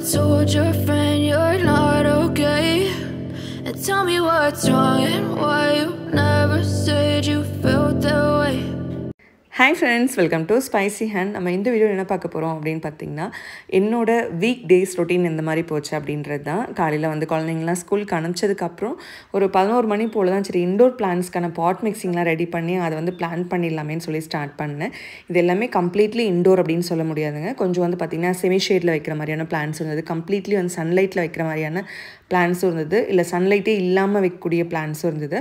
told your friend you're not okay And tell me what's wrong and why you never said you felt hi friends welcome to spicy hand நம்ம இந்த video என்ன பார்க்க போகிறோம் அப்படின்னு பார்த்தீங்கன்னா என்னோட week days routine எந்த மாதிரி போச்சு அப்படின்றது தான் காலையில் வந்து குழந்தைங்களாம் ஸ்கூலுக்கு அனுப்பிச்சதுக்கப்புறம் ஒரு பதினோரு மணி போல் தான் சரி இண்டோர் பிளான்ஸ்க்கான பாட் மிக்சிங்லாம் ரெடி பண்ணி அதை வந்து பிளான் பண்ணிடலாமேனு சொல்லி ஸ்டார்ட் பண்ணேன் இது எல்லாமே கம்ப்ளீட்லி இண்டோர் அப்படின்னு சொல்ல முடியாதுங்க கொஞ்சம் வந்து பார்த்திங்கன்னா செமி ஷேடில் வைக்கிற மாதிரியான பிளான்ஸ் இருந்தது கம்ப்ளீட்லி வந்து சன்லைட்டில் வைக்கிற மாதிரியான பிளான்ஸும் இருந்தது இல்லை சன்லைட்டே இல்லாமல் வைக்கக்கூடிய பிளான்ஸும் இருந்தது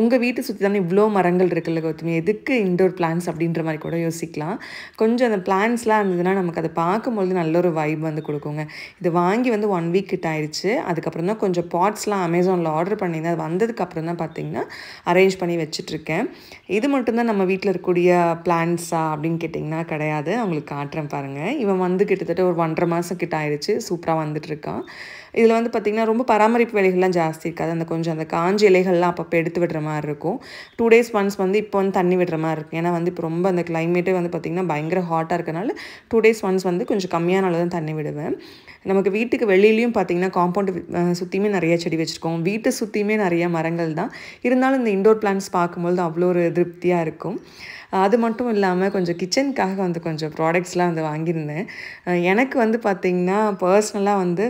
உங்கள் வீட்டை சுற்றி தானே இவ்வளோ மரங்கள் இருக்குல்ல கௌதமி எதுக்கு இன்டோர் பிளான்ஸ் அப்படின்ற மாதிரி கூட யோசிக்கலாம் கொஞ்சம் அந்த பிளான்ஸ்லாம் இருந்ததுன்னா நமக்கு அதை பார்க்கும்பொழுது நல்ல ஒரு வைப் வந்து கொடுக்குங்க இது வாங்கி வந்து ஒன் வீக் கிட்ட ஆயிடுச்சு அதுக்கப்புறம் தான் கொஞ்சம் பாட்ஸ்லாம் அமேசானில் ஆர்டர் பண்ணியிருந்தேன் அது வந்ததுக்கப்புறம் தான் பார்த்தீங்கன்னா அரேஞ்ச் பண்ணி வச்சுட்ருக்கேன் இது மட்டும்தான் நம்ம வீட்டில் இருக்கக்கூடிய பிளான்ஸா அப்படின்னு கேட்டிங்கன்னா கிடையாது அவங்களுக்கு காட்டுறேன் பாருங்கள் இவன் வந்து கிட்டத்தட்ட ஒரு ஒன்றரை மாதம் கிட்ட ஆயிடுச்சு சூப்பராக வந்துட்டுருக்கான் இதில் வந்து பார்த்திங்கன்னா ரொம்ப பராமரிப்பு வேலைகள்லாம் ஜாஸ்தி இருக்காது அந்த கொஞ்சம் அந்த காஞ்சி இலைகள்லாம் அப்பப்போ எடுத்து விடுற மாதிரி இருக்கும் டூ டேஸ் ஒன்ஸ் வந்து இப்போ வந்து தண்ணி விடுற மாதிரி இருக்கும் ஏன்னா வந்து இப்போ ரொம்ப அந்த கிளைமேட்டே வந்து பார்த்திங்கன்னா பயங்கர ஹாட்டாக இருக்கனால டூ டேஸ் ஒன்ஸ் வந்து கொஞ்சம் கம்மியான அளவு தான் தண்ணி விடுவேன் நமக்கு வீட்டுக்கு வெளியிலையும் பார்த்திங்கன்னா காம்பவுண்ட் சுற்றியுமே நிறைய செடி வச்சுருக்கோம் வீட்டை சுற்றியுமே நிறைய மரங்கள் தான் இருந்தாலும் இந்த இண்டோர் பிளான்ஸ் பார்க்கும்போது அவ்வளோ ஒரு திருப்தியாக இருக்கும் அது மட்டும் இல்லாமல் கொஞ்சம் கிச்சனுக்காக வந்து கொஞ்சம் ப்ராடக்ட்ஸ்லாம் வந்து வாங்கியிருந்தேன் எனக்கு வந்து பார்த்திங்கன்னா பர்சனலாக வந்து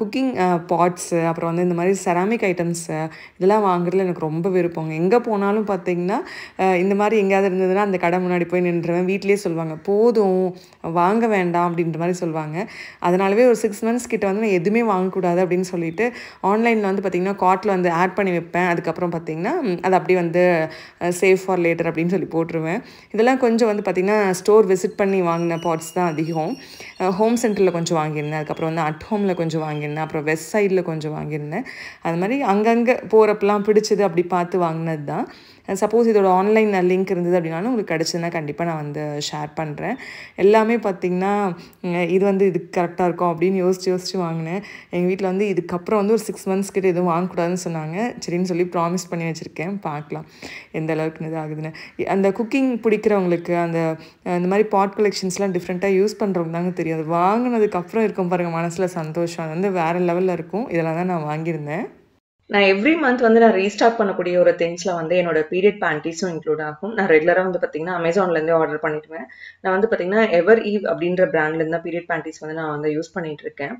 குக்கிங் பாட்ஸு அப்புறம் வந்து இந்த மாதிரி செராமிக் ஐட்டம்ஸு இதெல்லாம் வாங்குறதுல எனக்கு ரொம்ப விருப்பம் எங்கே போனாலும் பார்த்திங்கன்னா இந்த மாதிரி எங்கேயாவது இருந்ததுன்னா அந்த கடை முன்னாடி போய் நின்றுவேன் வீட்லேயே சொல்லுவாங்க போதும் வாங்க வேண்டாம் அப்படின்ற மாதிரி சொல்லுவாங்க அதனாலவே ஒரு சிக்ஸ் மந்த்ஸ் கிட்ட வந்து நான் எதுவுமே வாங்கக்கூடாது அப்படின்னு சொல்லிட்டு ஆன்லைனில் வந்து பார்த்திங்கன்னா காட்டில் வந்து ஆட் பண்ணி வைப்பேன் அதுக்கப்புறம் பார்த்திங்கன்னா அது அப்படியே வந்து சேஃப் ஃபார் லேட்டர் அப்படின்னு சொல்லி போட்டுருவேன் வாங்குவேன் இதெல்லாம் கொஞ்சம் வந்து பார்த்திங்கன்னா ஸ்டோர் விசிட் பண்ணி வாங்கின பாட்ஸ் தான் அதிகம் ஹோம் சென்டரில் கொஞ்சம் வாங்கியிருந்தேன் அதுக்கப்புறம் வந்து அட் ஹோமில் கொஞ்சம் வாங்கியிருந்தேன் அப்புறம் வெஸ்ட் சைடில் கொஞ்சம் வாங்கியிருந்தேன் அது மாதிரி அங்கங்கே போகிறப்பெல்லாம் பிடிச்சது அப்படி பார்த்து வாங்கினது தான் சப்போஸ் இதோட ஆன்லைனில் லிங்க் இருந்தது அப்படின்னாலும் உங்களுக்கு கிடச்சதுன்னா கண்டிப்பாக நான் வந்து ஷேர் பண்ணுறேன் எல்லாமே பார்த்திங்கன்னா இது வந்து இது கரெக்டாக இருக்கும் அப்படின்னு யோசிச்சு யோசிச்சு வாங்கினேன் எங்கள் வீட்டில் வந்து இதுக்கப்புறம் வந்து ஒரு சிக்ஸ் மந்த்ஸ் கிட்ட எதுவும் வாங்கக்கூடாதுன்னு சொன்னாங்க சரின்னு சொல்லி ப்ராமிஸ் பண்ணி வச்சுருக்கேன் பார்க்கலாம் எந்த அளவுக்கு இது ஆகுதுன்னு அந்த குக்கிங் பிடிக்கிறவங்களுக்கு அந்த அந்த மாதிரி பாட் கலெக்ஷன்ஸ்லாம் டிஃப்ரெண்ட்டாக யூஸ் பண்ணுறவங்க தாங்க தெரியும் அது வாங்கினதுக்கப்புறம் இருக்கும் பாருங்கள் மனசில் சந்தோஷம் அது வந்து வேறு லெவலில் இருக்கும் இதெல்லாம் தான் நான் வாங்கியிருந்தேன் நான் எவ்ரி மந்த் வந்து நான் ரீஸ்டாக் பண்ணக்கூடிய ஒரு திங்ஸில் வந்து என்னோட பீரியட் பேண்டிஸும் இன்க்ளூட் ஆகும் நான் ரெகுலராக வந்து பார்த்தீங்கன்னா அமேசான்லேருந்தே ஆர்டர் பண்ணிடுவேன் நான் வந்து பார்த்தீங்கன்னா எவர் ஈவ் அப்படின்ற பிராண்ட்லேருந்து பீரியட் பேண்டிஸ் வந்து நான் வந்து யூஸ் பண்ணிட்டு இருக்கேன்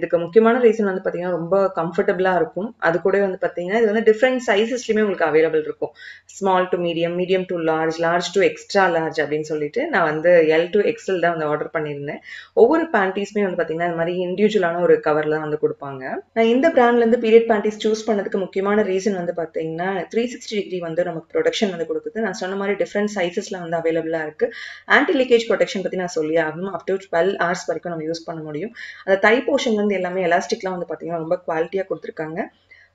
இதுக்கு முக்கியமான ரீசன் வந்து பார்த்தீங்கன்னா ரொம்ப கம்ஃபர்டபுளாக இருக்கும் அது கூட வந்து பார்த்தீங்கன்னா இது வந்து டிஃப்ரெண்ட் சைஸஸ்லையுமே உங்களுக்கு அவைலபிள் இருக்கும் small to medium medium to large large to extra large அப்படின்னு சொல்லிட்டு நான் வந்து எல் டு எக்ஸ்எல் தான் வந்து ஆர்டர் பண்ணியிருந்தேன் ஒவ்வொரு பேண்டிஸுமே வந்து பார்த்தீங்கன்னா இந்த மாதிரி இண்டிவிஜுவலான ஒரு கவரில் தான் வந்து கொடுப்பாங்க நான் இந்த பிராண்ட்லேருந்து பீரியட் பேண்டிஸ் சூஸ் பண்ணதுக்கு முக்கியமான ரீசன் வந்து பார்த்தீங்கன்னா த்ரீ சிக்ஸ்டி டிகிரி வந்து நமக்கு ப்ரொடக்ஷன் வந்து கொடுக்குது நான் சொன்ன மாதிரி டிஃப்ரெண்ட் சைஸஸ்ல வந்து அவைலபிளா இருக்கு ஆன்டி லீக்கேஜ் ப்ரொடெக்ஷன் பத்தி நான் சொல்லி ஆகணும் அப் டு டுவெல் ஹவர்ஸ் வரைக்கும் நம்ம யூஸ் பண்ண முடியும் அந்த தை போர்ஷன் வந்து எல்லாமே எலாஸ்டிக்லாம் வந்து பார்த்தீங்கன்னா ரொம்ப குவாலிட்டியாக கொடுத்துருக்காங்க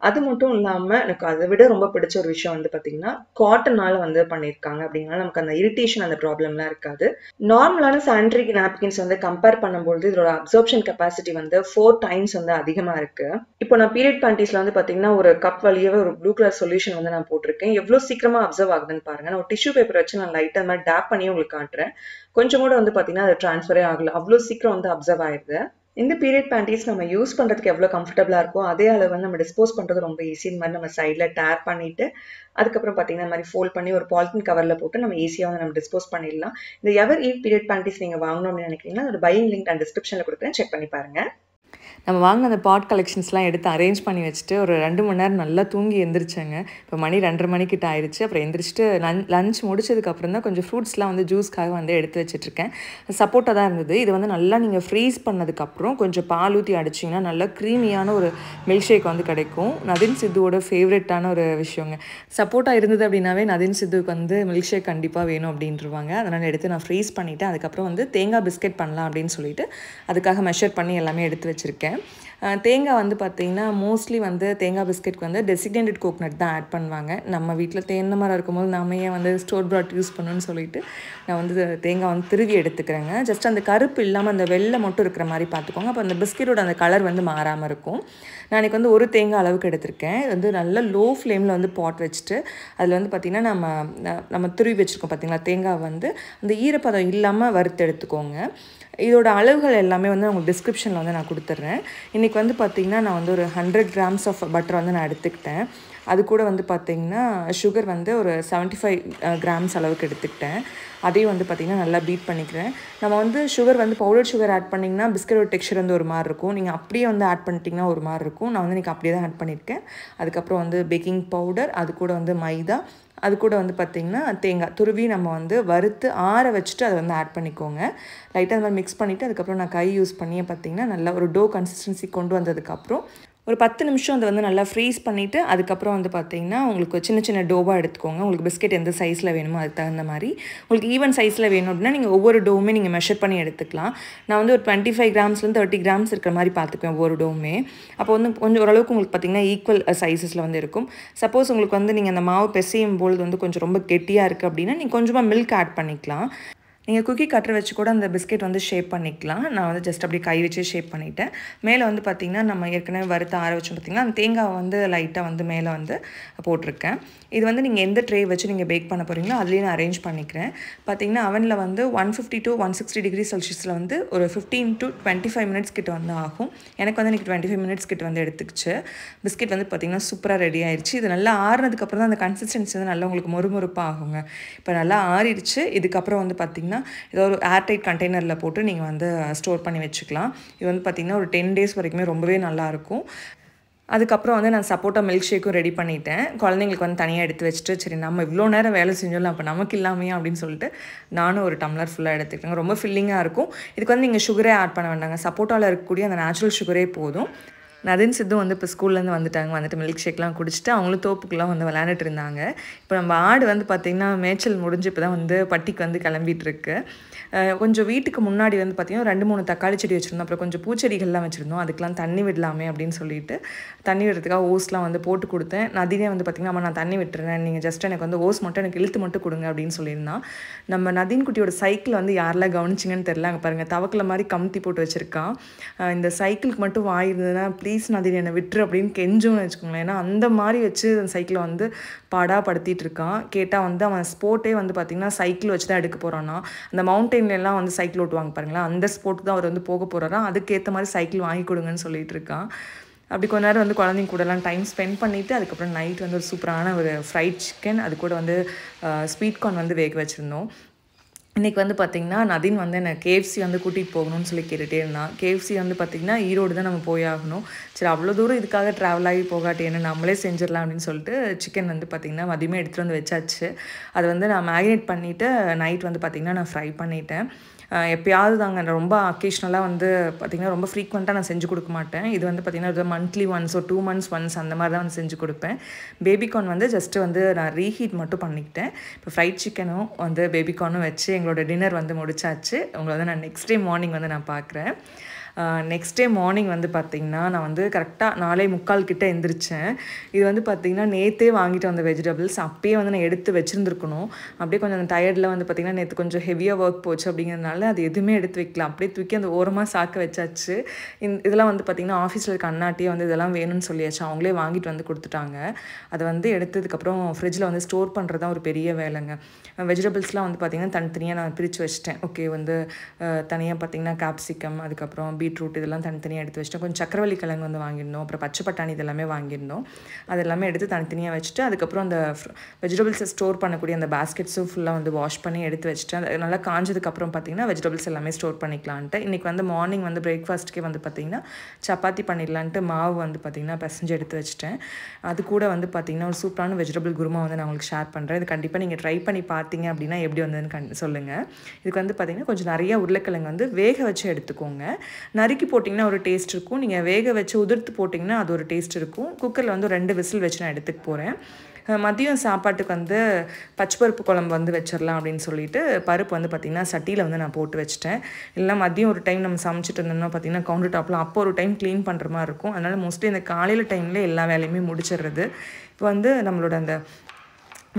அது மட்டும் இல்லாமல் எனக்கு அதை விட ரொம்ப பிடிச்ச ஒரு விஷயம் வந்து பார்த்தீங்கன்னா காட்டனால் வந்து பண்ணியிருக்காங்க அப்படிங்கிறனால நமக்கு அந்த இரிட்டேஷன் அந்த ப்ராப்ளம்லாம் இருக்காது நார்மலான சானிடரி நாப்கின்ஸ் வந்து கம்பேர் பண்ணும்போது இதோட அப்சர்ப்ஷன் கெப்பாசிட்டி வந்து ஃபோர் டைம்ஸ் வந்து அதிகமாக இருக்குது இப்போ நான் பீரியட் பேண்டிஸில் வந்து பார்த்தீங்கன்னா ஒரு கப் வழியாக ஒரு ப்ளூ கலர் சொல்யூஷன் வந்து நான் போட்டிருக்கேன் எவ்வளோ சீக்கிரமாக அப்சர்வ் ஆகுதுன்னு பாருங்கள் நான் ஒரு டிஷ்யூ பேப்பர் வச்சு நான் லைட்டாக அந்த மாதிரி டேப் பண்ணி உங்களுக்கு காட்டுறேன் கொஞ்சம் கூட வந்து பார்த்தீங்கன்னா அது ட்ரான்ஸ்ஃபரே ஆகல அவ்வளோ சீக்கிரம் வந்து அப்சர்வ் ஆயிடுது இந்த பீரியட் பேண்டீஸ் நம்ம யூஸ் பண்ணுறதுக்கு எவ்வளோ கம்ஃபர்டபுளாக இருக்கோ அதே அளவு வந்து நம்ம டிஸ்போஸ் பண்ணுறது ரொம்ப ஈஸி இந்த மாதிரி நம்ம சைடில் டேர் பண்ணிவிட்டு அதுக்கப்புறம் பார்த்தீங்கன்னா இந்த மாதிரி ஃபோல்ட் பண்ணி ஒரு பாலித்தின் கவரில் போட்டு நம்ம ஈஸியாக வந்து நம்ம டிஸ்போஸ் பண்ணிடலாம் இந்த எவர் ஈவ் பீரியட் பேண்டீஸ் நீங்கள் வாங்கணும் அப்படின்னு நினைக்கிறீங்கன்னா ஒரு பையிங் லிங்க் நான் டிஸ்கிரிப்ஷனில் கொடுக்குறேன் செக் பண்ணி பாருங்கள் நம்ம வாங்கின அந்த பாட் கலெக்ஷன்ஸ்லாம் எடுத்து அரேஞ்ச் பண்ணி வச்சுட்டு ஒரு ரெண்டு மணி நேரம் நல்லா தூங்கி எந்திரிச்சேங்க இப்போ மணி ரெண்டரை மணிக்கிட்ட ஆயிடுச்சு அப்புறம் எந்திரிச்சிட்டு லன் லஞ்ச் முடிச்சதுக்கப்புறம் தான் கொஞ்சம் ஃப்ரூட்ஸ்லாம் வந்து ஜூஸ்க்காக வந்து எடுத்து வச்சுட்ருக்கேன் சப்போட்டா தான் இருந்தது இது வந்து நல்லா நீங்கள் ஃப்ரீஸ் பண்ணதுக்கப்புறம் கொஞ்சம் பால் ஊற்றி அடிச்சிங்கன்னா நல்லா க்ரீமியான ஒரு மில்க் ஷேக் வந்து கிடைக்கும் நதின் சித்துவோட ஃபேவரெட்டான ஒரு விஷயங்க சப்போட்டா இருந்தது அப்படின்னாவே நதின் சித்துவுக்கு வந்து மில்க் ஷேக் கண்டிப்பாக வேணும் அப்படின்றவாங்க அதனால் எடுத்து நான் ஃப்ரீஸ் பண்ணிவிட்டு அதுக்கப்புறம் வந்து தேங்காய் பிஸ்கெட் பண்ணலாம் அப்படின்னு சொல்லிட்டு அதுக்காக மெஷர் பண்ணி எல்லாமே எடுத்து வச்சுருக்கேன் தேங்காய் வந்து பார்த்திங்கன்னா மோஸ்ட்லி வந்து தேங்காய் பிஸ்கெட்க்கு வந்து டெசிக்னேட்டட் கோக்னட் தான் ஆட் பண்ணுவாங்க நம்ம வீட்டில் தேங்காய் மரம் இருக்கும்போது நம்ம ஏன் வந்து ஸ்டோர் ப்ராட் யூஸ் பண்ணணும்னு சொல்லிட்டு நான் வந்து தேங்காய் வந்து திருவி எடுத்துக்கிறேங்க ஜஸ்ட் அந்த கருப்பு இல்லாமல் அந்த வெள்ளை மட்டும் இருக்கிற மாதிரி பார்த்துக்கோங்க அப்போ அந்த பிஸ்கெட்டோட அந்த கலர் வந்து மாறாமல் இருக்கும் நான் வந்து ஒரு தேங்காய் அளவுக்கு எடுத்திருக்கேன் இது வந்து நல்ல லோ ஃப்ளேமில் வந்து பாட் வச்சுட்டு அதில் வந்து பார்த்திங்கன்னா நம்ம நம்ம திருவி வச்சுருக்கோம் பார்த்திங்களா தேங்காய் வந்து அந்த ஈரப்பதம் இல்லாமல் வறுத்து எடுத்துக்கோங்க இதோட அளவுகள் எல்லாமே வந்து உங்களுக்கு டிஸ்கிரிப்ஷனில் வந்து நான் கொடுத்துட்றேன் இன்றைக்கி வந்து பார்த்திங்கன்னா நான் வந்து ஒரு ஹண்ட்ரட் கிராம்ஸ் ஆஃப் பட்டர் வந்து நான் எடுத்துக்கிட்டேன் அது கூட வந்து பார்த்திங்கன்னா சுகர் வந்து ஒரு செவன்ட்டி ஃபைவ் கிராம்ஸ் அளவுக்கு எடுத்துக்கிட்டேன் அதையும் வந்து பார்த்திங்கன்னா நல்லா பீட் பண்ணிக்கிறேன் நம்ம வந்து சுகர் வந்து பவுடர் சுகர் ஆட் பண்ணிங்கன்னா பிஸ்கட்டோட டெக்ஸ்சர் வந்து ஒரு மாதிரி இருக்கும் நீங்கள் அப்படியே வந்து ஆட் பண்ணிட்டிங்கன்னா ஒரு மாதிரி இருக்கும் நான் வந்து இன்றைக்கி அப்படியே தான் ஆட் பண்ணியிருக்கேன் அதுக்கப்புறம் வந்து பேக்கிங் பவுடர் அது கூட வந்து மைதா அது கூட வந்து பார்த்திங்கன்னா தேங்காய் துருவி நம்ம வந்து வறுத்து ஆற வச்சுட்டு அதை வந்து ஆட் பண்ணிக்கோங்க லைட்டாக அந்த மாதிரி மிக்ஸ் பண்ணிவிட்டு அதுக்கப்புறம் நான் கை யூஸ் பண்ணியே பார்த்திங்கன்னா நல்லா ஒரு டோ கன்சிஸ்டன்சி கொண்டு வந்ததுக்கப்புறம் ஒரு பத்து நிமிஷம் அதை வந்து நல்லா ஃப்ரீஸ் பண்ணிவிட்டு அதுக்கப்புறம் வந்து பார்த்தீங்கன்னா உங்களுக்கு சின்ன சின்ன டோவாக எடுத்துக்கோங்க உங்களுக்கு பிஸ்கெட் எந்த சைஸில் வேணுமோ அதுக்கு தகுந்த மாதிரி உங்களுக்கு ஈவன் சைஸில் வேணும் அப்படின்னா நீங்கள் ஒவ்வொரு டோவுமே நீங்கள் மெஷர் பண்ணி எடுத்துக்கலாம் நான் வந்து ஒரு டுவெண்ட்டி ஃபைவ் கிராம்ஸ்லேருந்து தேர்ட்டி கிராம்ஸ் இருக்கிற மாதிரி பார்த்துக்குவேன் ஒவ்வொரு டோவுமே அப்போ வந்து கொஞ்சம் ஓரளவுக்கு உங்களுக்கு பார்த்திங்கன்னா ஈக்குவல் சைஸஸில் வந்து இருக்கும் சப்போஸ் உங்களுக்கு வந்து நீங்கள் அந்த மாவு பெசையும் போது வந்து கொஞ்சம் ரொம்ப கெட்டியாக இருக்குது அப்படின்னா நீங்கள் கொஞ்சமாக மில்க் ஆட் பண்ணிக்கலாம் நீங்கள் குக்கி கட்டர் வச்சு கூட அந்த பிஸ்கெட் வந்து ஷேப் பண்ணிக்கலாம் நான் வந்து ஜஸ்ட் அப்படி கை வச்சு ஷேப் பண்ணிவிட்டேன் மேலே வந்து பார்த்திங்கன்னா நம்ம ஏற்கனவே வறுத்த ஆற வச்சோம் பார்த்திங்கன்னா அந்த தேங்காய் வந்து லைட்டாக வந்து மேலே வந்து போட்டிருக்கேன் இது வந்து நீங்கள் எந்த ட்ரே வச்சு நீங்கள் பேக் பண்ண போகிறீங்களோ அதுலேயே நான் அரேஞ்ச் பண்ணிக்கிறேன் பார்த்திங்கன்னா அவனில் வந்து one fifty to one sixty degree செல்சியஸில் வந்து ஒரு fifteen to twenty five minutes கிட்ட வந்து ஆகும் எனக்கு வந்து எனக்கு டுவெண்ட்டி ஃபைவ் மினிட்ஸ் கிட்ட வந்து எடுத்துக்கிச்சு பிஸ்கெட் வந்து பார்த்திங்கன்னா சூப்பராக ரெடி ஆயிடுச்சு இது நல்லா ஆறுனதுக்கப்புறம் தான் அந்த கன்சிஸ்டன்சி வந்து நல்லா உங்களுக்கு மொறுமொறுப்பாக ஆகுங்க இப்போ நல்லா ஆறிடுச்சு இதுக்கப்புறம் வந்து பார்த்திங்கன்னா பார்த்தீங்கன்னா ஏதோ ஒரு ஏர்டைட் கண்டெய்னரில் போட்டு நீங்கள் வந்து ஸ்டோர் பண்ணி வச்சுக்கலாம் இது வந்து பார்த்திங்கன்னா ஒரு டென் டேஸ் வரைக்குமே ரொம்பவே நல்லாயிருக்கும் அதுக்கப்புறம் வந்து நான் சப்போட்டா மில்க் ஷேக்கும் ரெடி பண்ணிட்டேன் குழந்தைங்களுக்கு வந்து தனியாக எடுத்து வச்சுட்டு சரி நம்ம இவ்வளோ நேரம் வேலை செஞ்சோம்ல அப்போ நமக்கு இல்லாமையே அப்படின்னு சொல்லிட்டு நானும் ஒரு டம்ளர் ஃபுல்லாக எடுத்துக்கிட்டேங்க ரொம்ப ஃபில்லிங்காக இருக்கும் இதுக்கு வந்து நீங்கள் சுகரே ஆட் பண்ண வேண்டாங்க சப்போட்டாவில் இருக்கக்கூடிய அந்த நேச்சுரல் சுகரே போதும் நதின் சித்தும் வந்து இப்போ ஸ்கூல்லேருந்து வந்துட்டாங்க வந்துட்டு மில்க் ஷேக்லாம் குடிச்சிட்டு அவங்களும் தோப்புக்கெலாம் வந்து விளையாண்டுட்டு இருந்தாங்க இப்போ நம்ம ஆடு வந்து பார்த்திங்கன்னா மேய்ச்சல் முடிஞ்சு இப்போ தான் வந்து பட்டிக்கு வந்து கிளம்பிகிட்ருக்கு கொஞ்சம் வீட்டுக்கு முன்னாடி வந்து பார்த்திங்கன்னா ரெண்டு மூணு தக்காளி செடி வச்சுருந்தோம் அப்புறம் கொஞ்சம் பூச்செடிகள்லாம் வச்சுருந்தோம் அதுக்கெலாம் தண்ணி விடலாமே அப்படின்னு சொல்லிட்டு தண்ணி விடுறதுக்காக ஓஸ்லாம் வந்து போட்டு கொடுத்தேன் நதினே வந்து பார்த்திங்கன்னா அம்மா நான் தண்ணி விட்டுறேன் நீங்கள் ஜஸ்ட் எனக்கு வந்து ஓஸ் மட்டும் எனக்கு இழுத்து மட்டும் கொடுங்க அப்படின்னு சொல்லியிருந்தான் நம்ம நதின் குட்டியோட சைக்கிள் வந்து யாரெல்லாம் கவனிச்சிங்கன்னு தெரில அங்கே பாருங்கள் தவக்கில் மாதிரி கமுத்தி போட்டு வச்சுருக்கான் இந்த சைக்கிளுக்கு மட்டும் வாயிருந்ததுன்னா ப்ளீஸ் அதில் என்னை விட்டுரு அப்படின்னு கெஞ்சோன்னு வச்சுக்கோங்களேன் ஏன்னா அந்த மாதிரி வச்சு அந்த சைக்கிளை வந்து பாடாப்படுத்திட்டு இருக்கான் கேட்டால் வந்து அவன் ஸ்போர்ட்டே வந்து பார்த்திங்கன்னா சைக்கிள் வச்சு தான் எடுக்க போகிறான்னா அந்த மவுண்டெயின்லாம் வந்து சைக்கிள் ஓட்டுவாங்க பாருங்களேன் அந்த ஸ்போர்ட் தான் அவர் வந்து போக போகிறாரா அதுக்கேற்ற மாதிரி சைக்கிள் வாங்கி கொடுங்கன்னு சொல்லிட்டு இருக்கான் அப்படி கொஞ்ச நேரம் வந்து குழந்தைங்க கூடலாம் டைம் ஸ்பெண்ட் பண்ணிவிட்டு அதுக்கப்புறம் நைட் வந்து ஒரு சூப்பரான ஒரு ஃப்ரைட் சிக்கன் அது கூட வந்து ஸ்வீட் கார்ன் வந்து வேக வச்சுருந்தோம் இன்றைக்கி வந்து பார்த்திங்கன்னா நதின் வந்து என்னை கேஎஃப்சி வந்து கூட்டிகிட்டு போகணும்னு சொல்லி கேட்டுகிட்டே இருந்தான் கேஎஃப்சி வந்து பார்த்திங்கன்னா ஈரோடு தான் நம்ம போய் ஆகணும் சரி அவ்வளோ தூரம் இதுக்காக ட்ராவல் ஆகி போகாட்டி என்ன நம்மளே செஞ்சிடலாம் அப்படின்னு சொல்லிட்டு சிக்கன் வந்து பார்த்திங்கன்னா மதியமே எடுத்துகிட்டு வந்து வச்சாச்சு அது வந்து நான் மேரினேட் பண்ணிவிட்டு நைட் வந்து பார்த்திங்கன்னா நான் ஃப்ரை பண்ணிட்டேன் எப்பயாவது தாங்க ரொம்ப அக்கேஷ்னலாக வந்து பார்த்திங்கன்னா ரொம்ப ஃப்ரீக்வெண்ட்டாக நான் செஞ்சு கொடுக்க மாட்டேன் இது வந்து பார்த்திங்கன்னா மந்த்லி ஒன்ஸ் ஒரு டூ மந்த்ஸ் ஒன்ஸ் அந்த மாதிரி தான் வந்து செஞ்சு கொடுப்பேன் பேபிகார்ன் வந்து ஜஸ்ட்டு வந்து நான் ரீஹீட் மட்டும் பண்ணிக்கிட்டேன் இப்போ ஃப்ரைட் சிக்கனும் வந்து பேபிகார்னும் வச்சு எங்களோட டின்னர் வந்து முடிச்சாச்சு உங்களை வந்து நான் நெக்ஸ்ட் டே மார்னிங் வந்து நான் பார்க்குறேன் நெக்ஸ்ட் டே மார்னிங் வந்து பார்த்திங்கன்னா நான் வந்து கரெக்டாக நாளே முக்கால் கிட்டே எந்திரிச்சேன் இது வந்து பார்த்திங்கன்னா நேற்றே வாங்கிட்டு வந்த வெஜிடபிள்ஸ் அப்பயே வந்து நான் எடுத்து வச்சுருந்துருக்கணும் அப்படியே கொஞ்சம் அந்த டயர்டில் வந்து பார்த்திங்கன்னா நேற்று கொஞ்சம் ஹெவியாக ஒர்க் போச்சு அப்படிங்கிறதுனால அது எதுவுமே எடுத்து வைக்கலாம் அப்படியே தூக்கி அந்த ஓரமாக சாக்க வச்சாச்சு இந்த இதெல்லாம் வந்து பார்த்திங்கன்னா ஆஃபீஸில் இருக்க அண்ணாட்டியே வந்து இதெல்லாம் வேணும்னு சொல்லியாச்சு அவங்களே வாங்கிட்டு வந்து கொடுத்துட்டாங்க அதை வந்து எடுத்ததுக்கப்புறம் ஃப்ரிட்ஜில் வந்து ஸ்டோர் பண்ணுறது தான் ஒரு பெரிய வேலைங்க வெஜிடபிள்ஸ்லாம் வந்து பார்த்திங்கன்னா தனித்தனியாக நான் பிரித்து வச்சிட்டேன் ஓகே வந்து தனியாக பார்த்திங்கன்னா கேப்சிகம் அதுக்கப்புறம் பீ பீட்ரூட் இதெல்லாம் தனித்தனியாக எடுத்து வச்சுட்டோம் கொஞ்சம் சக்கரவள்ளி கிழங்கு வந்து வாங்கியிருந்தோம் அப்புறம் பச்சை பட்டாணி இதெல்லாமே வாங்கியிருந்தோம் அது எல்லாமே எடுத்து தனித்தனியாக வச்சுட்டு அதுக்கப்புறம் அந்த வெஜிடபிள்ஸை ஸ்டோர் பண்ணக்கூடிய அந்த பேஸ்கெட்ஸும் ஃபுல்லாக வந்து வாஷ் பண்ணி எடுத்து வச்சுட்டு நல்லா காஞ்சதுக்கப்புறம் பார்த்திங்கன்னா வெஜிடபிள்ஸ் எல்லாமே ஸ்டோர் பண்ணிக்கலான்ட்டு இன்றைக்கி வந்து மார்னிங் வந்து பிரேக்ஃபாஸ்ட்டுக்கே வந்து பார்த்திங்கன்னா சப்பாத்தி பண்ணிடலான்ட்டு மாவு வந்து பார்த்திங்கன்னா பசஞ்சு எடுத்து வச்சுட்டேன் அது கூட வந்து பார்த்திங்கன்னா ஒரு சூப்பரான வெஜிடபிள் குருமா வந்து நான் உங்களுக்கு ஷேர் பண்ணுறேன் இது கண்டிப்பாக நீங்கள் ட்ரை பண்ணி பார்த்தீங்க அப்படின்னா எப்படி வந்ததுன்னு கண் சொல்லுங்கள் இதுக்கு வந்து பார்த்திங்கன்னா கொஞ்சம் நிறைய உருளைக்கிழங்கு வந்து வேக வச்சு எடுத்துக்கோங்க நறுக்கி போட்டிங்கன்னா ஒரு டேஸ்ட் இருக்கும் நீங்கள் வேக வச்சு உதிர்த்து போட்டிங்கன்னா அது ஒரு டேஸ்ட் இருக்கும் குக்கரில் வந்து ரெண்டு விசில் வச்சு நான் எடுத்துக்க போகிறேன் மதியம் சாப்பாட்டுக்கு வந்து பச்சைப்பருப்பு குழம்பு வந்து வச்சிடலாம் அப்படின்னு சொல்லிட்டு பருப்பு வந்து பார்த்திங்கன்னா சட்டியில் வந்து நான் போட்டு வச்சிட்டேன் இல்லை மதியம் ஒரு டைம் நம்ம சமைச்சிட்டு இருந்தோம்னா பார்த்திங்கன்னா கவுண்டர் டாப்பில் அப்போ ஒரு டைம் க்ளீன் பண்ணுற மாதிரி இருக்கும் அதனால் மோஸ்ட்லி இந்த காலையில் டைமில் எல்லா வேலையுமே முடிச்சிடுறது இப்போ வந்து நம்மளோட அந்த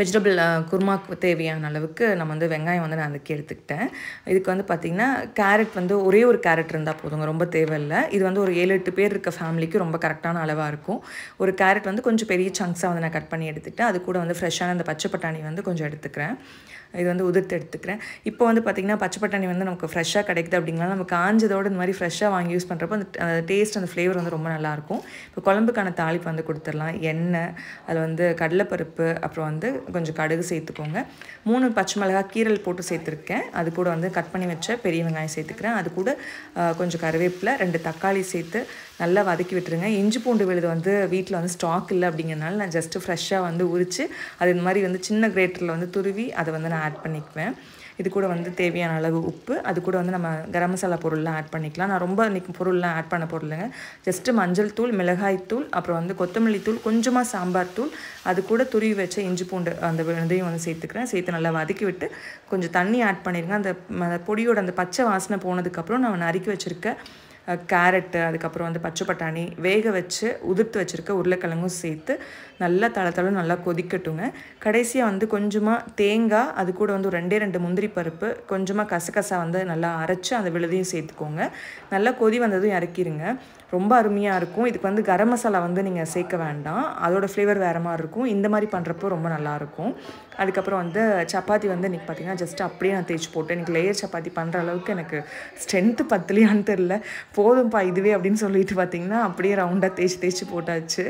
வெஜிடபிள் குருமா தேவையான அளவுக்கு நம்ம வந்து வெங்காயம் வந்து நான் அதுக்கு எடுத்துக்கிட்டேன் இதுக்கு வந்து பார்த்திங்கன்னா கேரட் வந்து ஒரே ஒரு கேரட் இருந்தால் போதுங்க ரொம்ப தேவையில்லை இது வந்து ஒரு ஏழு எட்டு பேர் இருக்க ஃபேமிலிக்கு ரொம்ப கரெக்டான அளவாக இருக்கும் ஒரு கேரட் வந்து கொஞ்சம் பெரிய சங்க்ஸாக வந்து நான் கட் பண்ணி எடுத்துக்கிட்டேன் அது கூட வந்து ஃப்ரெஷ்ஷான அந்த பச்சை பட்டாணி வந்து கொஞ்சம் எடுத்துக்கிறேன் இது வந்து உதிர்த்து எடுத்துக்கிறேன் இப்போ வந்து பார்த்திங்கன்னா பச்சை பட்டாணி வந்து நமக்கு ஃப்ரெஷ்ஷாக கிடைக்குது அப்படிங்களா நம்ம காஞ்சதோடு இந்த மாதிரி ஃப்ரெஷ்ஷாக வாங்கி யூஸ் பண்ணுறப்போ அந்த டேஸ்ட் அந்த ஃப்ளேவர் வந்து ரொம்ப நல்லாயிருக்கும் இப்போ குழம்புக்கான தாளிப்பு வந்து கொடுத்துடலாம் எண்ணெய் அதில் வந்து கடலைப்பருப்பு அப்புறம் வந்து கொஞ்சம் கடுகு சேர்த்துக்கோங்க மூணு பச்சை மிளகா கீரல் போட்டு சேர்த்துருக்கேன் அது கூட வந்து கட் பண்ணி வச்ச பெரிய வெங்காயம் சேர்த்துக்கிறேன் அது கூட கொஞ்சம் கருவேப்பில் ரெண்டு தக்காளி சேர்த்து நல்லா வதக்கி விட்டுருங்க இஞ்சி பூண்டு விழுது வந்து வீட்டில் வந்து ஸ்டாக் இல்லை அப்படிங்கிறனால நான் ஜஸ்ட்டு ஃப்ரெஷ்ஷாக வந்து உரித்து அது இந்த மாதிரி வந்து சின்ன கிரேட்டரில் வந்து துருவி அதை வந்து நான் ஆட் பண்ணிக்குவேன் இது கூட வந்து தேவையான அளவு உப்பு அது கூட வந்து நம்ம கரம் மசாலா பொருள்லாம் ஆட் பண்ணிக்கலாம் நான் ரொம்ப இன்றைக்கி பொருள்லாம் ஆட் பண்ண பொருளுங்க ஜஸ்ட்டு மஞ்சள் தூள் மிளகாய் தூள் அப்புறம் வந்து கொத்தமல்லி தூள் கொஞ்சமாக சாம்பார் தூள் அது கூட துருவி வச்ச இஞ்சி பூண்டு அந்த இதையும் வந்து சேர்த்துக்கிறேன் சேர்த்து நல்லா வதக்கி விட்டு கொஞ்சம் தண்ணி ஆட் பண்ணிடுங்க அந்த பொடியோட அந்த பச்சை வாசனை போனதுக்கப்புறம் நான் நறுக்கி வச்சுருக்கேன் கேரட்டு அதுக்கப்புறம் வந்து பச்சை பட்டாணி வேக வச்சு உதிர்த்து வச்சுருக்க உருளைக்கிழங்கும் சேர்த்து நல்லா தளத்தளவு நல்லா கொதிக்கட்டுங்க கடைசியாக வந்து கொஞ்சமாக தேங்காய் அது கூட வந்து ரெண்டே ரெண்டு முந்திரி பருப்பு கொஞ்சமாக கசகசா வந்து நல்லா அரைச்சி அந்த விழுதையும் சேர்த்துக்கோங்க நல்லா கொதி வந்ததும் இறக்கிடுங்க ரொம்ப அருமையாக இருக்கும் இதுக்கு வந்து கரம் மசாலா வந்து நீங்கள் சேர்க்க வேண்டாம் அதோடய ஃப்ளேவர் வேறு மாதிரி இருக்கும் இந்த மாதிரி பண்ணுறப்போ ரொம்ப நல்லாயிருக்கும் அதுக்கப்புறம் வந்து சப்பாத்தி வந்து இன்றைக்கி பார்த்தீங்கன்னா ஜஸ்ட் அப்படியே நான் தேய்ச்சி போட்டு எனக்கு லேயர் சப்பாத்தி பண்ணுற அளவுக்கு எனக்கு ஸ்ட்ரென்த்து பத்தலையான்னு தெரில போதும்ப்பா இதுவே அப்படின்னு சொல்லிட்டு பார்த்திங்கன்னா அப்படியே ரவுண்டாக தேய்ச்சி தேய்ச்சி போட்டாச்சு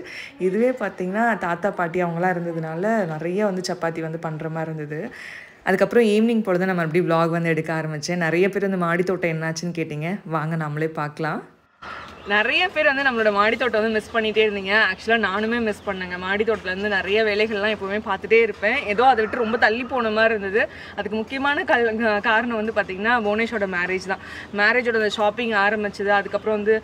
இதுவே பார்த்திங்கன்னா தாத்தா பாட்டி அவங்களாம் இருந்ததுனால நிறைய வந்து சப்பாத்தி வந்து பண்ணுற மாதிரி இருந்தது அதுக்கப்புறம் ஈவினிங் பொழுது நம்ம அப்படி ப்ளாக் வந்து எடுக்க ஆரம்பித்தேன் நிறைய பேர் இந்த மாடித்தோட்டம் என்னாச்சுன்னு கேட்டிங்க வாங்க நம்மளே பார்க்கலாம் நிறைய பேர் வந்து நம்மளோட மாடித்தோட்டம் வந்து மிஸ் பண்ணிகிட்டே இருந்தீங்க ஆக்சுவலாக நானுமே மிஸ் பண்ணேங்க மாடித்தோட்டத்துலேருந்து நிறைய வேலைகள்லாம் எப்போவுமே பார்த்துட்டே இருப்பேன் ஏதோ அதை விட்டு ரொம்ப தள்ளி போன மாதிரி இருந்தது அதுக்கு முக்கியமான கல் காரணம் வந்து பார்த்திங்கன்னா புவனேஷோட மேரேஜ் தான் மேரேஜோட அந்த ஷாப்பிங் ஆரம்பிச்சது அதுக்கப்புறம் வந்து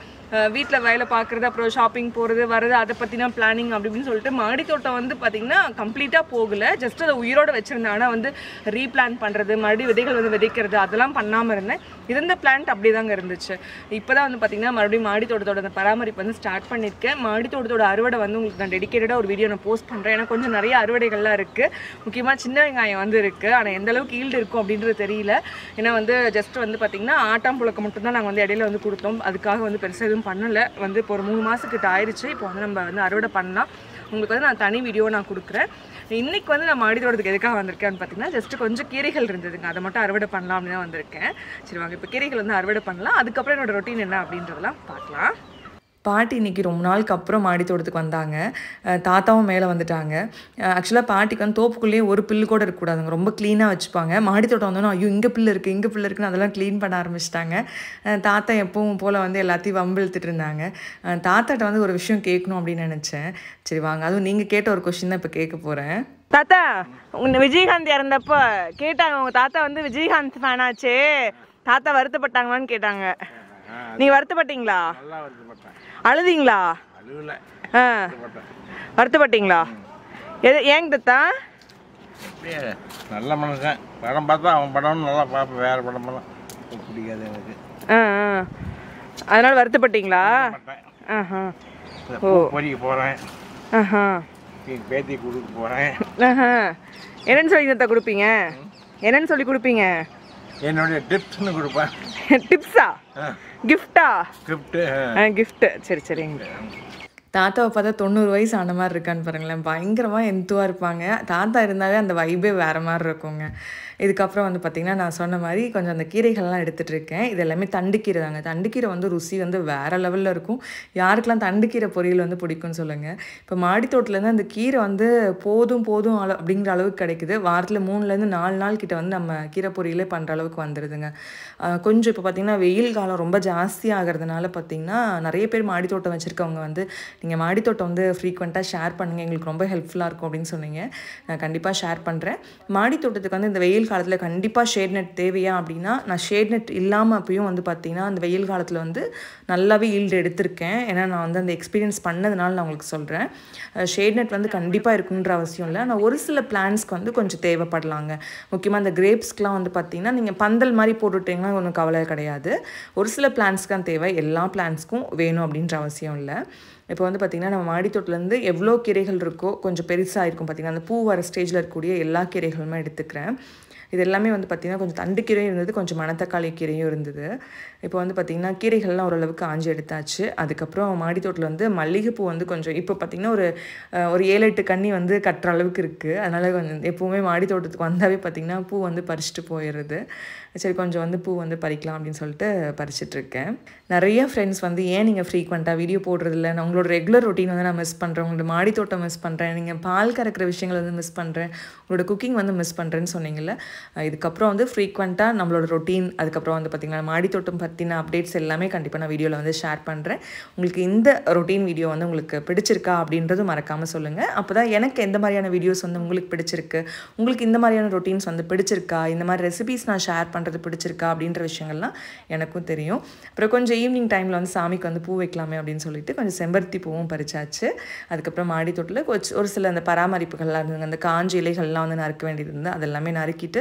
வீட்டில் வேலை பார்க்குறது அப்புறம் ஷாப்பிங் போகிறது வர்றது அதை பற்றின பிளானிங் அப்படின்னு சொல்லிட்டு மாடித்தோட்டம் வந்து பார்த்திங்கன்னா கம்ப்ளீட்டாக போகலை ஜஸ்ட் அதை உயிரோடு வச்சுருந்தேன் ஆனால் வந்து ரீப்ளான் பண்ணுறது மறுபடியும் விதைகள் வந்து விதைக்கிறது அதெல்லாம் பண்ணாமல் இருந்தேன் இருந்த பிளான்ட் அப்படி தாங்க இருந்துச்சு இப்போ தான் வந்து பார்த்திங்கன்னா மறுபடியும் மாடி தோட்டத்தோட அந்த பராமரிப்பு வந்து ஸ்டார்ட் பண்ணியிருக்கேன் மாடி தோட்டத்தோட அறுவடை வந்து உங்களுக்கு நான் டெடிக்கேட்டடாக ஒரு வீடியோ நான் போஸ்ட் பண்ணுறேன் ஏன்னா கொஞ்சம் நிறைய அறுவடைகள்லாம் இருக்குது முக்கியமாக சின்ன வெங்காயம் வந்து இருக்குது ஆனால் எந்த அளவுக்கு ஈல்டு இருக்கும் அப்படின்றது தெரியல ஏன்னா வந்து ஜஸ்ட் வந்து பார்த்திங்கன்னா ஆட்டாம் புழக்கம் மட்டும்தான் நாங்கள் வந்து இடையில வந்து கொடுத்தோம் அதுக்காக வந்து பெருசாக எதுவும் பண்ணலை வந்து இப்போ ஒரு மூணு மாதத்துக்கிட்ட ஆயிடுச்சு இப்போ வந்து நம்ம வந்து அறுவடை பண்ணலாம் உங்களுக்கு வந்து நான் தனி வீடியோ நான் கொடுக்குறேன் இன்றைக்கி வந்து நான் மாடி தோட்டத்துக்கு எதுக்காக வந்திருக்கேன்னு பார்த்தீங்கன்னா ஜஸ்ட்டு கொஞ்சம் கீரைகள் இருந்ததுங்க அதை மட்டும் அறுவடை பண்ணலாம் அப்படின்னு தான் வந்திருக்கேன் சரி வாங்க இப்போ கீரைகள் வந்து அறுவடை பண்ணலாம் அதுக்கப்புறம் என்னோடய ரொட்டீன் என்ன அப்படின்றதெல்லாம் பார்க்கலாம் பாட்டி இன்றைக்கி ரொம்ப நாளுக்கு அப்புறம் மாடி தோட்டத்துக்கு வந்தாங்க தாத்தாவும் மேலே வந்துட்டாங்க ஆக்சுவலாக பாட்டிக்கு வந்து தோப்புக்குள்ளேயே ஒரு பில்லு கூட இருக்கக்கூடாதுங்க ரொம்ப க்ளீனாக வச்சுப்பாங்க மாடி தோட்டம் வந்தோன்னா ஐயோ இங்கே பில்லு இருக்குது இங்கே பில்லு இருக்குன்னு அதெல்லாம் க்ளீன் பண்ண ஆரம்பிச்சிட்டாங்க தாத்தா எப்பவும் போல் வந்து எல்லாத்தையும் வம்பிழுத்துட்டு இருந்தாங்க தாத்தாட்ட வந்து ஒரு விஷயம் கேட்கணும் அப்படின்னு நினச்சேன் சரி வாங்க அதுவும் நீங்கள் கேட்ட ஒரு கொஷின் தான் இப்போ கேட்க போகிறேன் தாத்தா உங்க விஜயகாந்த் இறந்தப்போ கேட்டாங்க உங்க தாத்தா வந்து விஜயகாந்த் ஃபேனாச்சே தாத்தா வருத்தப்பட்டாங்களான்னு கேட்டாங்க நீங்க வருத்தப்பட்டீங்களா அழுதிங்களா ஆ வருத்தப்பட்டீங்களா எது ஏங்க தத்தா நல்ல மனுஷன் படம் பார்த்தா அவன் படம் நல்லா பார்ப்பேன் வேற படமெல்லாம் பிடிக்காது எனக்கு ஆ அதனால வருத்தப்பட்டீங்களா ஓ பொறிக்க போகிறேன் பேத்தி கொடுக்க போகிறேன் என்னன்னு சொல்லி தத்தா கொடுப்பீங்க என்னன்னு சொல்லி கொடுப்பீங்க என்னுடைய டிப்ஸ்னு கொடுப்பேன் டிப்ஸா கிஃப்டா கிஃப்ட் கிஃப்ட் சரி சரிங்க தாத்தாவை பார்த்தா தொண்ணூறு வயசு ஆன மாதிரி இருக்கான்னு பாருங்களேன் பயங்கரமாக எந்துவாக இருப்பாங்க தாத்தா இருந்தாவே அந்த வைபே வேறு மாதிரி இருக்குங்க இதுக்கப்புறம் வந்து பார்த்திங்கன்னா நான் சொன்ன மாதிரி கொஞ்சம் அந்த கீரைகள்லாம் எடுத்துகிட்டு இருக்கேன் இது எல்லாமே தண்டுக்கீரை தாங்க தண்டுக்கீரை வந்து ருசி வந்து வேறு லெவலில் இருக்கும் யாருக்கெல்லாம் தண்டுக்கீரை பொரியல் வந்து பிடிக்கும்னு சொல்லுங்கள் இப்போ மாடித்தோட்டிலேருந்து அந்த கீரை வந்து போதும் போதும் அளவு அப்படிங்கிற அளவுக்கு கிடைக்குது வாரத்தில் மூணுலேருந்து நாலு நாள் கிட்ட வந்து நம்ம கீரை பொரியலே பண்ணுற அளவுக்கு வந்துடுதுங்க கொஞ்சம் இப்போ பார்த்திங்கன்னா வெயில் காலம் ரொம்ப ஜாஸ்தி ஆகிறதுனால பார்த்திங்கன்னா நிறைய பேர் மாடித்தோட்டம் வச்சுருக்கவங்க வந்து நீங்கள் மாடித்தோட்டம் வந்து ஃப்ரீக்வெண்ட்டாக ஷேர் பண்ணுங்கள் எங்களுக்கு ரொம்ப ஹெல்ப்ஃபுல்லாக இருக்கும் அப்படின்னு சொன்னீங்க நான் கண்டிப்பாக ஷேர் பண்ணுறேன் மாடித்தோட்டத்துக்கு வந்து இந்த வெயில் வெயில் காலத்தில் கண்டிப்பாக ஷேட் நெட் தேவையா அப்படின்னா நான் ஷேட் நெட் இல்லாமல் அப்பயும் வந்து பார்த்திங்கன்னா அந்த வெயில் காலத்தில் வந்து நல்லாவே ஈல்டு எடுத்திருக்கேன் ஏன்னா நான் வந்து அந்த எக்ஸ்பீரியன்ஸ் பண்ணதுனால நான் உங்களுக்கு சொல்கிறேன் ஷேட் நெட் வந்து கண்டிப்பாக இருக்குன்ற அவசியம் இல்லை ஆனால் ஒரு சில பிளான்ஸ்க்கு வந்து கொஞ்சம் தேவைப்படலாங்க முக்கியமாக அந்த கிரேப்ஸ்க்கெலாம் வந்து பார்த்திங்கன்னா நீங்கள் பந்தல் மாதிரி போட்டுவிட்டிங்கன்னா ஒன்றும் கவலை கிடையாது ஒரு சில பிளான்ஸ்க்கு தான் தேவை எல்லா பிளான்ஸ்க்கும் வேணும் அப்படின்ற அவசியம் இல்லை இப்போ வந்து பார்த்திங்கன்னா நம்ம மாடித்தோட்டிலேருந்து எவ்வளோ கீரைகள் இருக்கோ கொஞ்சம் பெருசாக இருக்கும் பார்த்திங்கன்னா அந்த பூ வர ஸ்டேஜில் இருக்கக்கூடிய எல்லா கீரைகளுமே எடுத்துக்கிறேன் இது எல்லாமே வந்து பார்த்திங்கன்னா கொஞ்சம் தண்டு கீரையும் இருந்தது கொஞ்சம் மணத்தக்காளி கீரையும் இருந்தது இப்போ வந்து பார்த்திங்கன்னா கீரைகள்லாம் ஓரளவுக்கு ஆஞ்சி எடுத்தாச்சு அதுக்கப்புறம் மாடித்தோட்டில் வந்து மல்லிகைப்பூ வந்து கொஞ்சம் இப்போ பார்த்திங்கன்னா ஒரு ஒரு ஏழு எட்டு கண்ணி வந்து கட்டுற அளவுக்கு இருக்குது அதனால் கொஞ்சம் எப்போவுமே மாடி தோட்டத்துக்கு வந்தாவே பார்த்திங்கன்னா பூ வந்து பறிச்சுட்டு போயிடுது சரி கொஞ்சம் வந்து பூ வந்து பறிக்கலாம் அப்படின்னு சொல்லிட்டு பறிச்சிட்ருக்கேன் நிறைய ஃப்ரெண்ட்ஸ் வந்து ஏன் நீங்கள் ஃப்ரீக்வெண்ட்டாக வீடியோ போடுறதில்ல நான் உங்களோட ரெகுலர் ரொட்டீன் வந்து நான் மிஸ் பண்ணுறேன் உங்களோட மாடி தோட்டம் மிஸ் பண்ணுறேன் நீங்கள் பால் கறக்கிற விஷயங்கள் வந்து மிஸ் பண்ணுறேன் உங்களோட குக்கிங் வந்து மிஸ் பண்ணுறேன்னு சொன்னீங்கல்ல இதுக்கப்புறம் வந்து ஃப்ரீக்வெண்ட்டாக நம்மளோட ரொட்டீன் அதுக்கப்புறம் வந்து பார்த்திங்கன்னா மாடி தோட்டம் பற்றின அப்டேட்ஸ் எல்லாமே கண்டிப்பாக நான் வீடியோவில் வந்து ஷேர் பண்ணுறேன் உங்களுக்கு இந்த ரொட்டீன் வீடியோ வந்து உங்களுக்கு பிடிச்சிருக்கா அப்படின்றது மறக்காமல் சொல்லுங்கள் அப்போ தான் எனக்கு எந்த மாதிரியான வீடியோஸ் வந்து உங்களுக்கு பிடிச்சிருக்கு உங்களுக்கு இந்த மாதிரியான ரொட்டீன்ஸ் வந்து பிடிச்சிருக்கா இந்த மாதிரி ரெசிபிஸ் நான் ஷேர் பண்ணுறது பிடிச்சிருக்கா அப்படின்ற விஷயங்கள்லாம் எனக்கும் தெரியும் அப்புறம் கொஞ்சம் ஈவினிங் டைமில் வந்து சாமிக்கு வந்து பூ வைக்கலாமே அப்படின்னு சொல்லிட்டு கொஞ்சம் செம்பருத்தி பூவும் பறிச்சாச்சு அதுக்கப்புறம் மாடி தோட்டில் ஒரு சில அந்த பராமரிப்புகள்லாம் இருந்தது அந்த காஞ்சி இலைகள்லாம் வந்து நறுக்க வேண்டியது இருந்தால் அதெல்லாமே நறுக்கிட்டு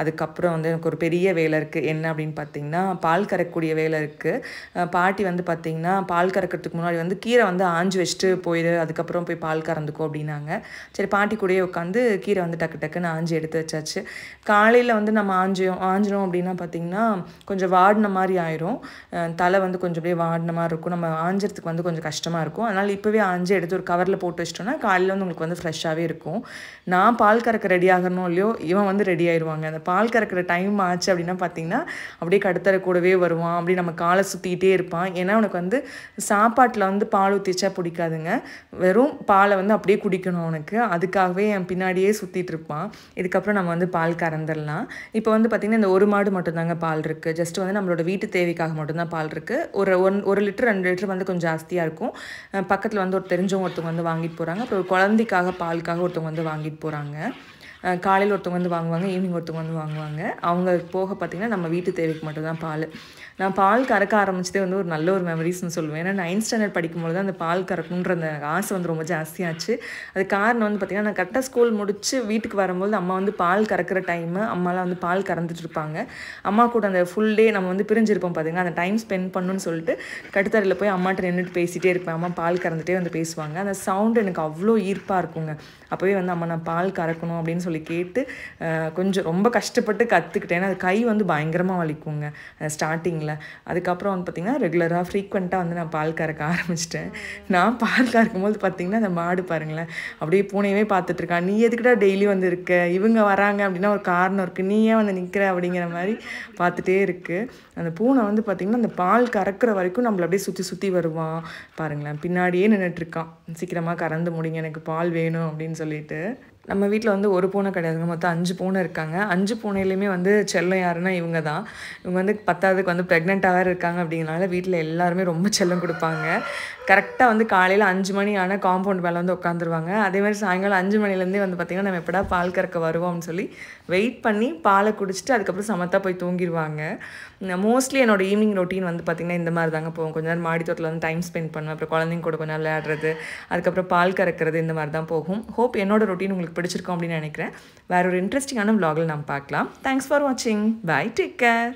அதுக்கப்புறம் வந்து எனக்கு ஒரு பெரிய வேலை இருக்குது என்ன அப்படின்னு பார்த்தீங்கன்னா பால் கறக்கக்கூடிய வேலை இருக்குது பாட்டி வந்து பார்த்திங்கன்னா பால் கறக்கிறதுக்கு முன்னாடி வந்து கீரை வந்து ஆஞ்சு வச்சுட்டு போயிடு அதுக்கப்புறம் போய் பால் கறந்துக்கோ அப்படின்னாங்க சரி பாட்டி கூடயே உட்காந்து கீரை வந்து டக்கு டக்குன்னு ஆஞ்சு எடுத்து வச்சாச்சு காலையில் வந்து நம்ம ஆஞ்சோம் ஆஞ்சிரும் அப்படின்னா பார்த்திங்கன்னா கொஞ்சம் வாடின மாதிரி ஆயிரும் தலை வந்து கொஞ்சம் அப்படியே வாடின மாதிரி இருக்கும் நம்ம ஆஞ்சிறதுக்கு வந்து கொஞ்சம் கஷ்டமாக இருக்கும் அதனால் இப்போவே ஆஞ்சு எடுத்து ஒரு கவரில் போட்டு வச்சிட்டோம்னா காலையில் வந்து உங்களுக்கு வந்து ஃப்ரெஷ்ஷாகவே இருக்கும் நான் பால் கறக்க ரெடி ஆகணும் இல்லையோ இவன் வந்து ரெடி ஆயிடுவாங்க அந்த பால் கறக்கிற டைம் ஆச்சு அப்படின்னா பார்த்தீங்கன்னா அப்படியே கடுத்தர கூடவே வருவான் அப்படியே நம்ம காலை சுற்றிக்கிட்டே இருப்பான் ஏன்னா அவனுக்கு வந்து சாப்பாட்டில் வந்து பால் ஊற்றிச்சா பிடிக்காதுங்க வெறும் பாலை வந்து அப்படியே குடிக்கணும் அவனுக்கு அதுக்காகவே என் பின்னாடியே சுற்றிட்டு இருப்பான் இதுக்கப்புறம் நம்ம வந்து பால் கறந்துடலாம் இப்போ வந்து பார்த்திங்கன்னா இந்த ஒரு மாடு மட்டும்தாங்க பால் இருக்குது ஜஸ்ட் வந்து நம்மளோட வீட்டு தேவைக்காக மட்டும்தான் பால் இருக்குது ஒரு ஒன் ஒரு லிட்டர் ரெண்டு லிட்டர் வந்து கொஞ்சம் ஜாஸ்தியாக இருக்கும் பக்கத்தில் வந்து ஒரு தெரிஞ்சவங்க ஒருத்தவங்க வந்து வாங்கிட்டு போகிறாங்க அப்புறம் ஒரு குழந்தைக்காக பாலுக்காக ஒருத்தவங்க வந்து வாங்கிட்டு போகிறாங்க காலையில் ஒருத்தவங்க வந்து வாங்குவாங்க ஈவினிங் ஒருத்தவங்க வந்து வாங்குவாங்க அவங்க போக பார்த்திங்கன்னா நம்ம வீட்டு தேவைக்கு மட்டும்தான் பால் நான் பால் கறக்க ஆரம்பிச்சதே வந்து ஒரு நல்ல ஒரு மெமரிஸ்னு சொல்லுவேன் ஏன்னா நைன்த் ஸ்டாண்டர்ட் படிக்கும்போது தான் அந்த பால் கறக்கணுன்ற அந்த ஆசை வந்து ரொம்ப ஜாஸ்தியாச்சு அது காரணம் வந்து பார்த்திங்கன்னா நான் கரெக்டாக ஸ்கூல் முடித்து வீட்டுக்கு வரும்போது அம்மா வந்து பால் கறக்கிற டைமு அம்மாலாம் வந்து பால் கறந்துட்டு இருப்பாங்க அம்மா கூட அந்த ஃபுல் டே நம்ம வந்து பிரிஞ்சிருப்போம் பார்த்திங்கன்னா அந்த டைம் ஸ்பெண்ட் பண்ணணும்னு சொல்லிட்டு கட்டுத்தரையில் போய் அம்மாட்ட நின்றுட்டு பேசிகிட்டே இருப்பேன் அம்மா பால் கறந்துட்டே வந்து பேசுவாங்க அந்த சவுண்டு எனக்கு அவ்வளோ ஈர்ப்பாக இருக்குங்க அப்போவே வந்து அம்மா நான் பால் கறக்கணும் அப்படின்னு சொல்லி சொல்லி கேட்டு கொஞ்சம் ரொம்ப கஷ்டப்பட்டு கற்றுக்கிட்டேன் அது கை வந்து பயங்கரமாக வலிக்குங்க ஸ்டார்டிங்கில் அதுக்கப்புறம் வந்து பார்த்திங்கன்னா ரெகுலராக ஃப்ரீக்வெண்ட்டாக வந்து நான் பால் கறக்க ஆரம்பிச்சிட்டேன் நான் பால் கறக்கும்போது பார்த்திங்கன்னா அந்த மாடு பாருங்களேன் அப்படியே பூனையவே பார்த்துட்ருக்கான் நீ எதுக்கிட்டா டெய்லி வந்து இருக்க இவங்க வராங்க அப்படின்னா ஒரு காரணம் இருக்குது நீ ஏன் வந்து நிற்கிற அப்படிங்கிற மாதிரி பார்த்துட்டே இருக்குது அந்த பூனை வந்து பார்த்திங்கன்னா அந்த பால் கறக்கிற வரைக்கும் நம்மள அப்படியே சுற்றி சுற்றி வருவான் பாருங்களேன் பின்னாடியே நின்றுட்டுருக்கான் சீக்கிரமாக கறந்து முடிங்க எனக்கு பால் வேணும் அப்படின்னு சொல்லிட்டு நம்ம வீட்டில் வந்து ஒரு பூனை கிடையாதுங்க மொத்தம் அஞ்சு பூனை இருக்காங்க அஞ்சு பூனையிலையுமே வந்து செல்லம் யாருன்னா இவங்க தான் இவங்க வந்து பத்தாவதுக்கு வந்து ப்ரெக்னெண்ட்டாக வேறு இருக்காங்க அப்படிங்கிறனால வீட்டில் எல்லாருமே ரொம்ப செல்லம் கொடுப்பாங்க கரெக்டாக வந்து காலையில் அஞ்சு மணி ஆனால் காம்பவுண்ட் மேலே வந்து உட்காந்துருவாங்க அதே மாதிரி சாயங்காலம் அஞ்சு மணிலேருந்தே வந்து பார்த்திங்கன்னா நம்ம எப்படா பால் கறக்க வருவோம்னு சொல்லி வெயிட் பண்ணி பாலை குடிச்சிட்டு அதுக்கப்புறம் சமத்தாக போய் தூங்கிடுவாங்க மோஸ்ட்லி என்னோடய ஈவினிங் ரொட்டீன் வந்து பார்த்திங்கன்னா இந்த மாதிரி தாங்க போகும் கொஞ்ச நேரம் மாடித்தோட்டத்தில் வந்து டைம் ஸ்பெண்ட் பண்ணுவேன் அப்புறம் குழந்தைங்க கூட கொஞ்சம் விளையாடுறது அதுக்கப்புறம் பால் கறக்கிறது இந்த மாதிரி தான் போகும் ஹோப் என்னோடய ரொட்டீன் உங்களுக்கு உங்களுக்கு பிடிச்சிருக்கோம் அப்படின்னு நினைக்கிறேன் வேற ஒரு இன்ட்ரெஸ்டிங்கான விலாகில் நம்ம பார்க்கலாம் தேங்க்ஸ் ஃபார் வாட்சிங் பாய் டேக் கேர்